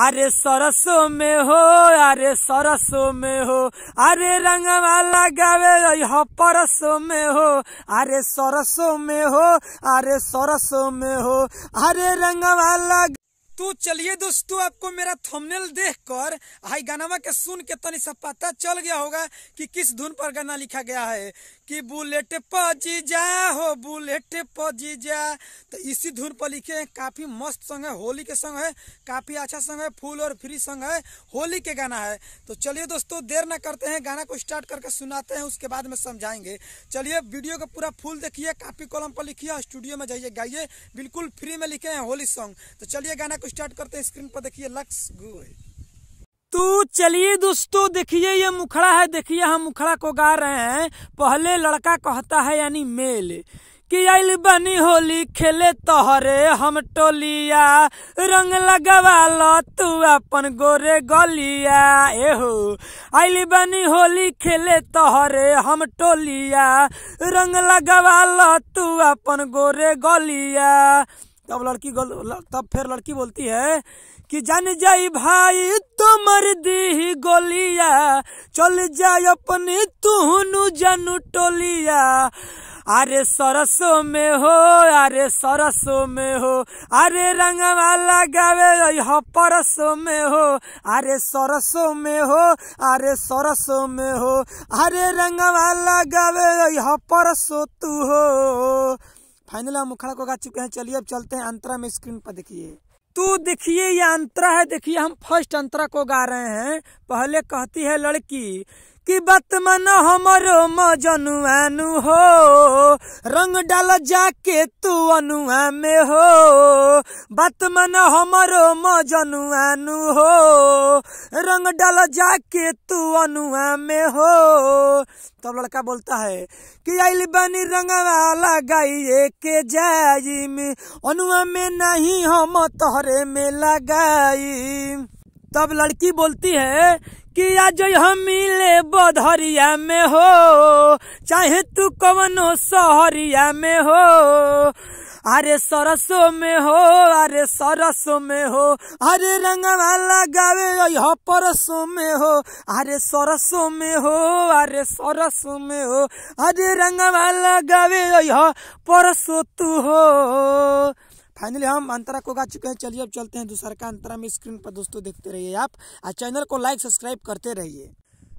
अरे सरसो में हो अरे सरसो में हो अरे वाला गावे परसो में हो अरे सरसों में हो अरे सरसो में हो अरे रंग वाला तो चलिए दोस्तों आपको मेरा थंबनेल देखकर हाई गानावा के सुन के तनी सब पता चल गया होगा कि किस धुन पर गाना लिखा गया है कि बुलेट पजी जा हो बुलेट पजी जा तो इसी धुन पर लिखे हैं काफ़ी मस्त सॉन्ग है होली के सॉन्ग है काफ़ी अच्छा सॉन्ग है फुल और फ्री सॉन्ग है होली के गाना है तो चलिए दोस्तों देर ना करते हैं गाना को स्टार्ट करके सुनाते हैं उसके बाद में समझाएंगे चलिए वीडियो का पूरा फुल देखिए कापी कॉलम पर लिखिए स्टूडियो में जाइए गाइए बिल्कुल फ्री में लिखे हैं होली सॉन्ग तो चलिए गाना को स्टार्ट करते हैं स्क्रीन पर देखिए लक्स गुड तो चलिए दोस्तों देखिए ये मुखड़ा है देखिए हम मुखड़ा को गा रहे हैं पहले लड़का कहता है यानी मेल कि आइल बनी होली खेले तोहरे हम टोलिया रंग लो तू अपन गोरे गलिया एहो आइल बनी होली खेले तोहरे हम टोलिया रंग लो तू अपन गोरे गलिया तब लड़की गल, तब फिर लड़की बोलती है कि जान जाई भाई तुम दी गोलिया चल जाय अपनी तुहनु जनु टोलिया अरे सरसो में हो अरे सरसो में हो अरे गावे लगावे परसों में हो अरे सरसों में हो अरे सरसो में हो अरे गावे लगावे परसो तू हो फाइनल हम उखड़ा को गा चुके हैं चलिए अब चलते हैं अंतरा में स्क्रीन पर देखिए तो देखिए ये अंतरा है देखिए हम फर्स्ट अंतरा को गा रहे हैं पहले कहती है लड़की कि बतमन हमरो मजनुआनु हो रंग डाल जाके तू अनुआ में हो बतमन हमरो मजनुआनु हो रंग डाल जाके तू अनुआ में हो तब तो लड़का बोलता है कि आइल बनी रंग वाला के जाई में अनुआ में नहीं हम तोहरे में लगाई तब लड़की बोलती है कि आज हम मिले बधरिया में हो चाहे तू कवनो सहरिया में हो अरे सरसो में हो अरे सरसो में हो अरे रंग वाला गावे परसो में हो अरे सरसो में हो अरे सरसो में हो अरे रंग वाला गावे परसो तू हो फाइनली हम अंतरा को गा चुके हैं चलिए अब चलते हैं दूसरा का अंतरा में स्क्रीन पर दोस्तों देखते रहिए आप और चैनल को लाइक सब्सक्राइब करते रहिए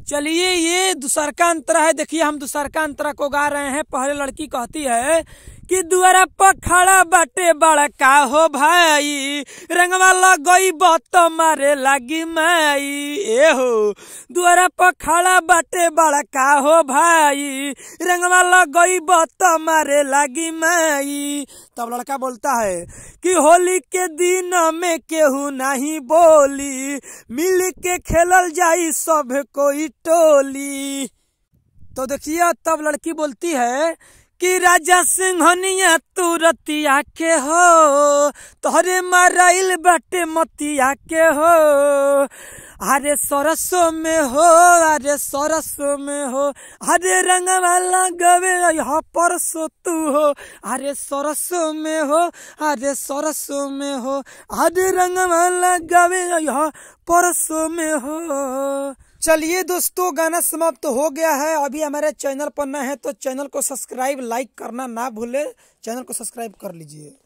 चलिए ये दूसर का अंतरा है देखिए हम का अंतरा को गा रहे हैं पहले लड़की कहती है कि दुआरा पखड़ा बटे बाटे बड़का हो भाई रंगवा गई बहुत मारे लगी माई ए हो दुआरा पखड़ा बटे बड़का हो भाई रंगवा गई बहुत मारे लगी माई तब लड़का बोलता है कि होली के दिन में केहू नहीं बोली मिल के खेल जाई सब कोई टोली तो देखिए तब लड़की बोलती है कि राजा सिंहनिया तू रतिया के हो तोहरे माराइल बाटे मतिया के हो अरे सरसो में हो अरे सरसो में हो अरे वाला गवे यहाँ परसो तू हो अरे सरसो में हो अरे सरसो में हो अरे वाला गवे यहाँ परसो में हो चलिए दोस्तों गाना समाप्त हो गया है अभी हमारे चैनल पर न है तो चैनल को सब्सक्राइब लाइक करना ना भूले चैनल को सब्सक्राइब कर लीजिए